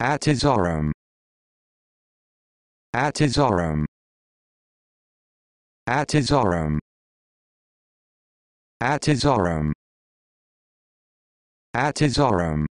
Atizoram. Atizoram. Atizoram. Atizoram. Atizoram.